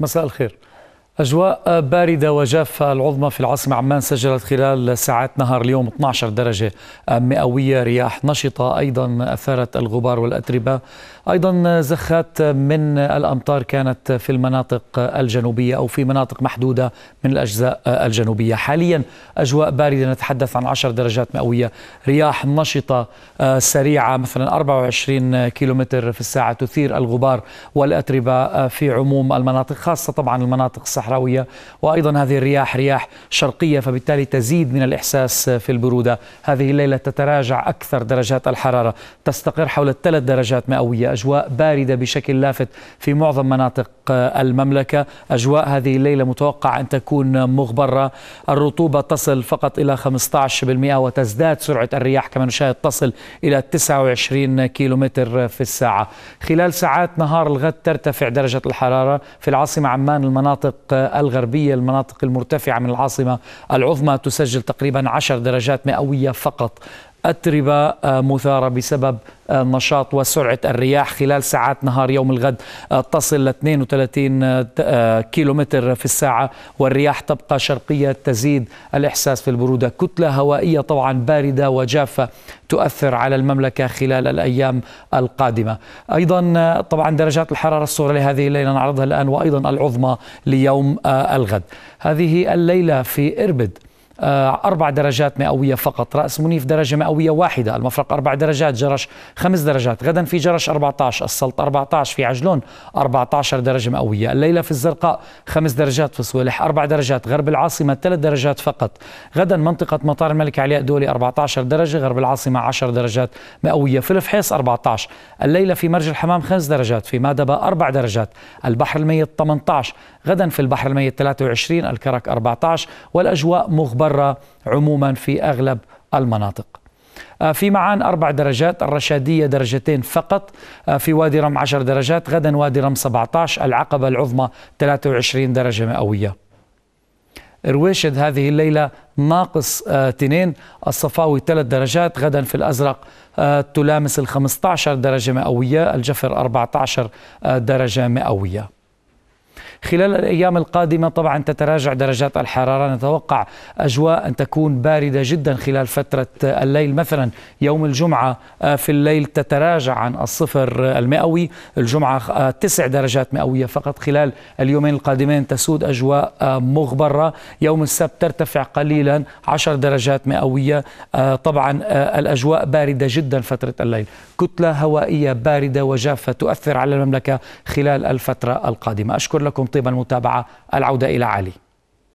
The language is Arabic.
مساء الخير أجواء باردة وجافة العظمى في العاصمة عمان سجلت خلال ساعات نهار اليوم 12 درجة مئوية رياح نشطة أيضا أثارت الغبار والأتربة أيضا زخات من الأمطار كانت في المناطق الجنوبية أو في مناطق محدودة من الأجزاء الجنوبية حاليا أجواء باردة نتحدث عن 10 درجات مئوية رياح نشطة سريعة مثلا 24 كيلومتر في الساعة تثير الغبار والأتربة في عموم المناطق خاصة طبعا المناطق الصحراء الصحراوية وأيضا هذه الرياح رياح شرقية فبالتالي تزيد من الإحساس في البرودة هذه الليلة تتراجع أكثر درجات الحرارة تستقر حول الثلاث درجات مئوية أجواء باردة بشكل لافت في معظم مناطق المملكة أجواء هذه الليلة متوقع أن تكون مغبرة الرطوبة تصل فقط إلى 15% وتزداد سرعة الرياح كما نشاهد تصل إلى 29 كيلومتر في الساعة خلال ساعات نهار الغد ترتفع درجة الحرارة في العاصمة عمان المناطق الغربية المناطق المرتفعة من العاصمة العظمى تسجل تقريبا 10 درجات مئوية فقط أتربة آه، مثارة بسبب آه، نشاط وسرعة الرياح خلال ساعات نهار يوم الغد آه، تصل ل 32 كيلومتر في الساعة والرياح تبقى شرقية تزيد الإحساس في البرودة كتلة هوائية طبعا باردة وجافة تؤثر على المملكة خلال الأيام القادمة أيضا طبعا درجات الحرارة الصغرى لهذه الليلة نعرضها الآن وأيضا العظمى ليوم الغد هذه الليلة في إربد آه، أربع درجات مئوية فقط رأس منيف درجة مئوية واحدة المفرق أربع درجات جرش خمس درجات غدا في جرش 14 السلط 14 في عجلون 14 درجة مئوية الليلة في الزرقاء خمس درجات في صوالح أربع درجات غرب العاصمة ثلاث درجات فقط غدا منطقة مطار الملك علياء دولي 14 درجة غرب العاصمة 10 درجات مئوية في الفحيص 14 الليلة في مرج الحمام خمس درجات في مادبة أربع درجات البحر الميت 18 غدا في البحر الميت 23 الكرك 14 والأجواء مغبرة مستمرة عموما في أغلب المناطق آه، في معان أربع درجات الرشادية درجتين فقط آه، في وادي رم 10 درجات غدا وادي رم 17 العقبة العظمى 23 درجة مئوية رويشد هذه الليلة ناقص آه، تنين الصفاوي ثلاث درجات غدا في الأزرق تلامس ال 15 درجة مئوية الجفر 14 درجة مئوية خلال الأيام القادمة طبعا تتراجع درجات الحرارة نتوقع أجواء أن تكون باردة جدا خلال فترة الليل مثلا يوم الجمعة آه، في الليل تتراجع عن الصفر المئوي الجمعة آه، تسع درجات مئوية فقط خلال اليومين القادمين تسود أجواء آه، مغبرة يوم السبت ترتفع قليلا عشر درجات مئوية طبعا الأجواء باردة جدا فترة الليل كتلة هوائية باردة وجافة تؤثر على المملكة خلال الفترة القادمة أشكر لكم طيب المتابعه العوده الى علي